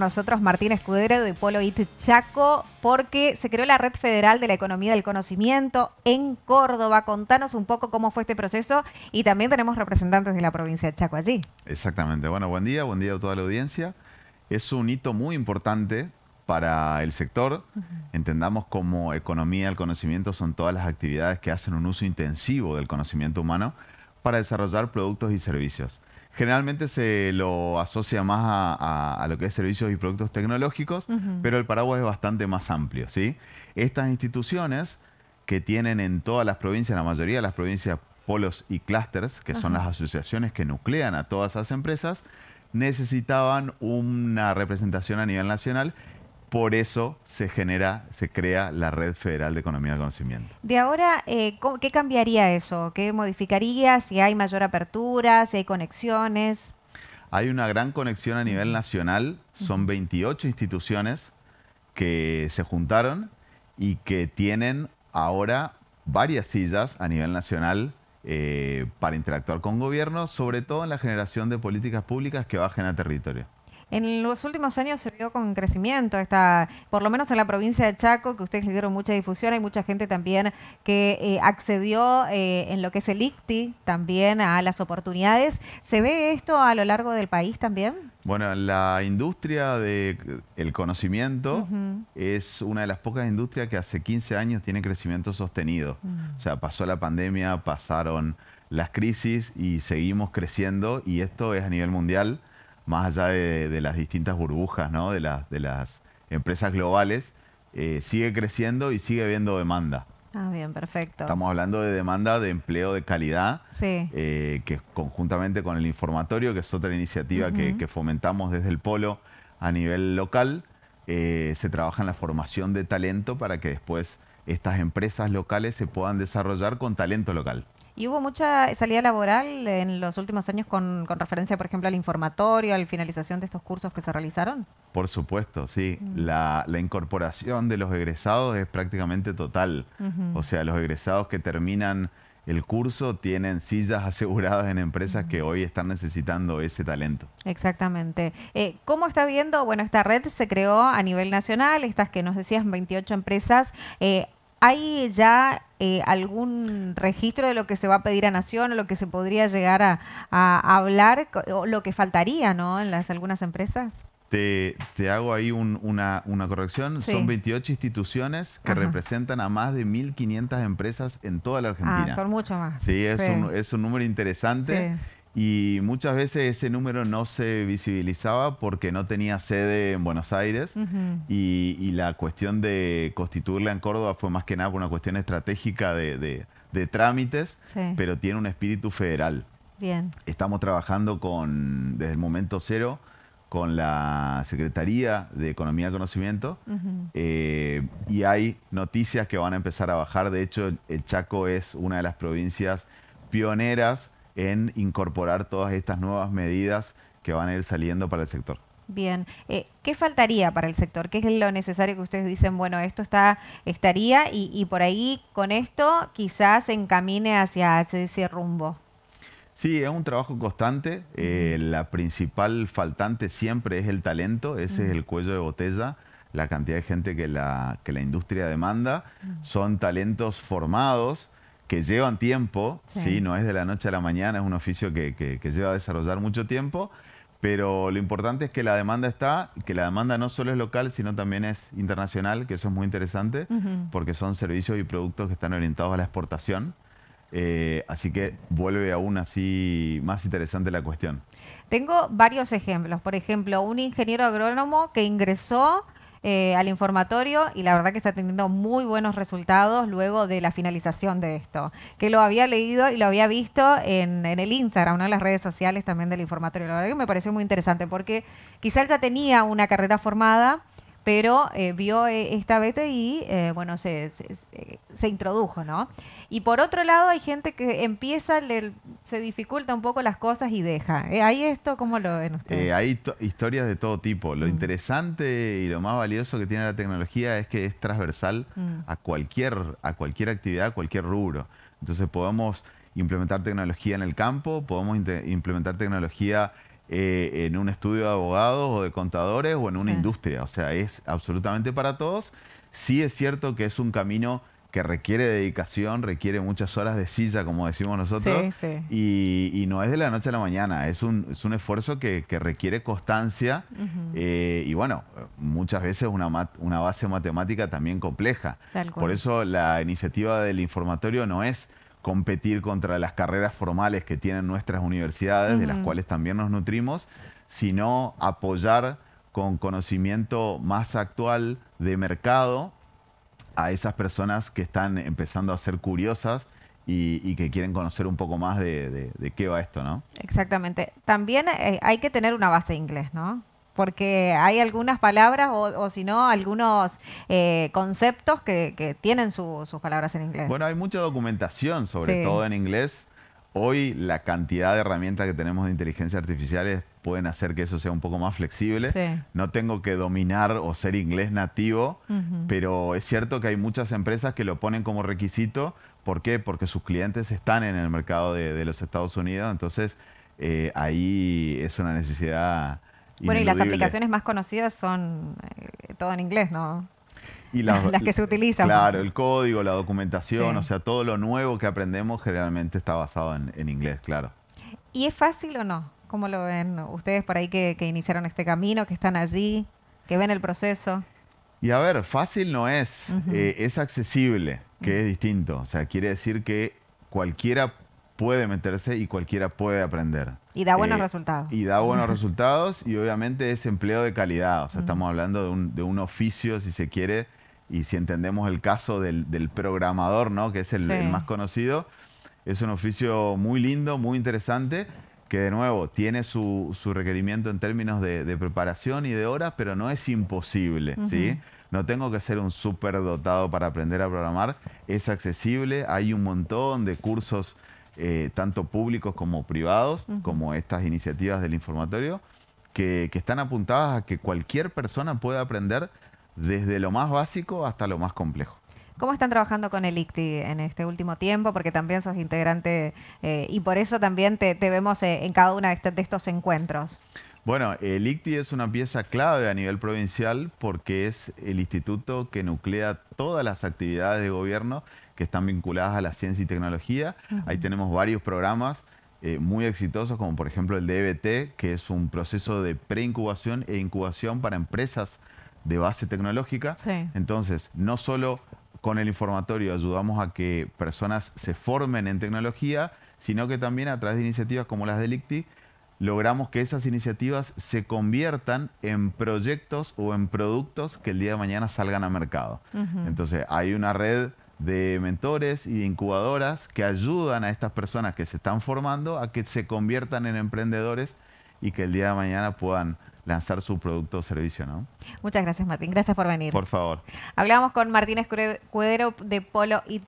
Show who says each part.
Speaker 1: nosotros Martín Escudero de Polo IT Chaco porque se creó la Red Federal de la Economía del Conocimiento en Córdoba. Contanos un poco cómo fue este proceso y también tenemos representantes de la provincia de Chaco allí.
Speaker 2: Exactamente. Bueno, buen día, buen día a toda la audiencia. Es un hito muy importante para el sector. Entendamos cómo economía del conocimiento son todas las actividades que hacen un uso intensivo del conocimiento humano para desarrollar productos y servicios. Generalmente se lo asocia más a, lo que es servicios y productos tecnológicos, pero el paraguas es bastante más amplio. ¿sí? Estas instituciones que tienen en todas las provincias, la mayoría de las provincias, polos y clústeres, que son las asociaciones que nuclean a todas esas empresas, necesitaban una representación a nivel nacional por eso se genera, se crea la Red Federal de Economía del Conocimiento.
Speaker 1: De ahora, eh, ¿qué cambiaría eso? ¿Qué modificaría? ¿Si hay mayor apertura? ¿Si hay conexiones?
Speaker 2: Hay una gran conexión a nivel nacional. Son 28 instituciones que se juntaron y que tienen ahora varias sillas a nivel nacional eh, para interactuar con gobiernos, sobre todo en la generación de políticas públicas que bajen a territorio.
Speaker 1: En los últimos años se vio con crecimiento, por lo menos en la provincia de Chaco, que ustedes le dieron mucha difusión, hay mucha gente también que eh, accedió eh, en lo que es el ICTI también a las oportunidades. ¿Se ve esto a lo largo del país también?
Speaker 2: Bueno, la industria del el conocimiento es una de las pocas industrias que hace 15 años tiene crecimiento sostenido. Mm. O sea, pasó la pandemia, pasaron las crisis y seguimos creciendo y esto es a nivel mundial más allá de, las distintas burbujas de, las, empresas globales, eh, sigue creciendo y sigue habiendo demanda.
Speaker 1: Ah, bien, perfecto. Estamos
Speaker 2: hablando de demanda de empleo de calidad, eh, que conjuntamente con el informatorio, que es otra iniciativa que, fomentamos desde el polo a nivel local, eh, se trabaja en la formación de talento para que después estas empresas locales se puedan desarrollar con talento local.
Speaker 1: Y hubo mucha salida laboral en los últimos años con, referencia, por ejemplo, al informatorio, a la finalización de estos cursos que se realizaron.
Speaker 2: Por supuesto, sí. Mm. La, incorporación de los egresados es prácticamente total. O sea, los egresados que terminan el curso tienen sillas aseguradas en empresas que mm. hoy están necesitando ese talento.
Speaker 1: Exactamente. Eh, ¿Cómo está viendo? Bueno, esta red se creó a nivel nacional, estas que nos decías, 28 empresas. Eh, ¿Hay ya eh, algún registro de lo que se va a pedir a Nación o lo que se podría llegar a, hablar o lo que faltaría ¿no? en las, algunas empresas?
Speaker 2: Te, te, hago ahí una, una, corrección. Son 28 instituciones que representan a más de 1.500 empresas en toda la Argentina. Ah, son mucho
Speaker 1: más. Sí, es, Un,
Speaker 2: es un número interesante. Sí. Y muchas veces ese número no se visibilizaba porque no tenía sede en Buenos Aires y, la cuestión de constituirla en Córdoba fue más que nada por una cuestión estratégica de, trámites, pero tiene un espíritu federal. Estamos trabajando con, desde el momento cero con la Secretaría de Economía y Conocimiento eh, y hay noticias que van a empezar a bajar. De hecho, el Chaco es una de las provincias pioneras en incorporar todas estas nuevas medidas que van a ir saliendo para el sector.
Speaker 1: Bien, eh, ¿qué faltaría para el sector? ¿Qué es lo necesario que ustedes dicen, bueno, esto está, estaría y, por ahí con esto quizás encamine hacia ese, rumbo?
Speaker 2: Sí, es un trabajo constante. Eh, la principal faltante siempre es el talento, ese es el cuello de botella, la cantidad de gente que la, que la industria demanda. Son talentos formados, que llevan tiempo, sí. no es de la noche a la mañana, es un oficio que, lleva a desarrollar mucho tiempo, pero lo importante es que la demanda está, que la demanda no solo es local, sino también es internacional, que eso es muy interesante, porque son servicios y productos que están orientados a la exportación. Eh, así que vuelve aún así más interesante la cuestión.
Speaker 1: Tengo varios ejemplos. Por ejemplo, un ingeniero agrónomo que ingresó eh, al informatorio y la verdad que está teniendo muy buenos resultados luego de la finalización de esto. Que lo había leído y lo había visto en, en el Instagram, una de las redes sociales también del informatorio. La verdad que me pareció muy interesante porque quizá él ya tenía una carrera formada pero eh, vio eh, esta beta eh, y bueno, se, se, introdujo, ¿no? Y por otro lado hay gente que empieza, se dificulta un poco las cosas y deja. ¿Hay esto? ¿Cómo lo ven ustedes?
Speaker 2: hay historias de todo tipo. Lo mm. interesante y lo más valioso que tiene la tecnología es que es transversal mm. a, cualquier, a cualquier actividad, a cualquier rubro. Entonces podemos implementar tecnología en el campo, podemos implementar tecnología eh, en un estudio de abogados o de contadores o en una industria. O sea, es absolutamente para todos. Sí es cierto que es un camino que requiere dedicación, requiere muchas horas de silla, como decimos nosotros, Y, no es de la noche a la mañana, es un, es un esfuerzo que, requiere constancia eh, y bueno, muchas veces una, una base matemática también compleja. Por eso la iniciativa del informatorio no es competir contra las carreras formales que tienen nuestras universidades, de las cuales también nos nutrimos, sino apoyar con conocimiento más actual de mercado a esas personas que están empezando a ser curiosas y, que quieren conocer un poco más de, qué va esto,
Speaker 1: ¿no? Exactamente. También eh, hay que tener una base inglés, ¿no? porque hay algunas palabras o, o si no, algunos eh, conceptos que, tienen sus palabras en inglés. Bueno,
Speaker 2: hay mucha documentación, sobre todo en inglés. Hoy la cantidad de herramientas que tenemos de inteligencia artificial pueden hacer que eso sea un poco más flexible. No tengo que dominar o ser inglés nativo, pero es cierto que hay muchas empresas que lo ponen como requisito. ¿Por qué? Porque sus clientes están en el mercado de, los Estados Unidos, entonces eh, ahí es una necesidad bueno, y las aplicaciones
Speaker 1: más conocidas son eh, todo en inglés, ¿no?
Speaker 2: Y las, que se utilizan. Claro, el código, la documentación, o sea, todo lo nuevo que aprendemos generalmente está basado en, inglés, claro.
Speaker 1: ¿Y es fácil o no? ¿Cómo lo ven ustedes por ahí que, iniciaron este camino, que están allí, que ven el proceso?
Speaker 2: Y a ver, fácil no es, eh, es accesible, que es distinto. O sea, quiere decir que cualquiera puede meterse y cualquiera puede aprender.
Speaker 1: Y da buenos eh, resultados.
Speaker 2: Y da buenos resultados y obviamente es empleo de calidad. O sea, estamos hablando de un, oficio, si se quiere, y si entendemos el caso del, programador, ¿no? Que es el, más conocido. Es un oficio muy lindo, muy interesante, que de nuevo tiene su, requerimiento en términos de, preparación y de horas, pero no es imposible, No tengo que ser un súper dotado para aprender a programar. Es accesible, hay un montón de cursos eh, tanto públicos como privados, como estas iniciativas del informatorio, que, están apuntadas a que cualquier persona pueda aprender desde lo más básico hasta lo más complejo.
Speaker 1: ¿Cómo están trabajando con el ICTI en este último tiempo? Porque también sos integrante eh, y por eso también te, vemos eh, en cada uno de, estos encuentros.
Speaker 2: Bueno, el ICTI es una pieza clave a nivel provincial porque es el instituto que nuclea todas las actividades de gobierno que están vinculadas a la ciencia y tecnología. Ahí tenemos varios programas eh, muy exitosos, como por ejemplo el DBT, que es un proceso de preincubación e incubación para empresas de base tecnológica. Entonces, no solo con el informatorio ayudamos a que personas se formen en tecnología, sino que también a través de iniciativas como las del ICTI, logramos que esas iniciativas se conviertan en proyectos o en productos que el día de mañana salgan a mercado. Entonces, hay una red de mentores y de incubadoras que ayudan a estas personas que se están formando a que se conviertan en emprendedores y que el día de mañana puedan lanzar su producto o servicio,
Speaker 1: Muchas gracias, Martín. Gracias por venir. Por favor. Hablamos con Martínez Cuedero de Polo y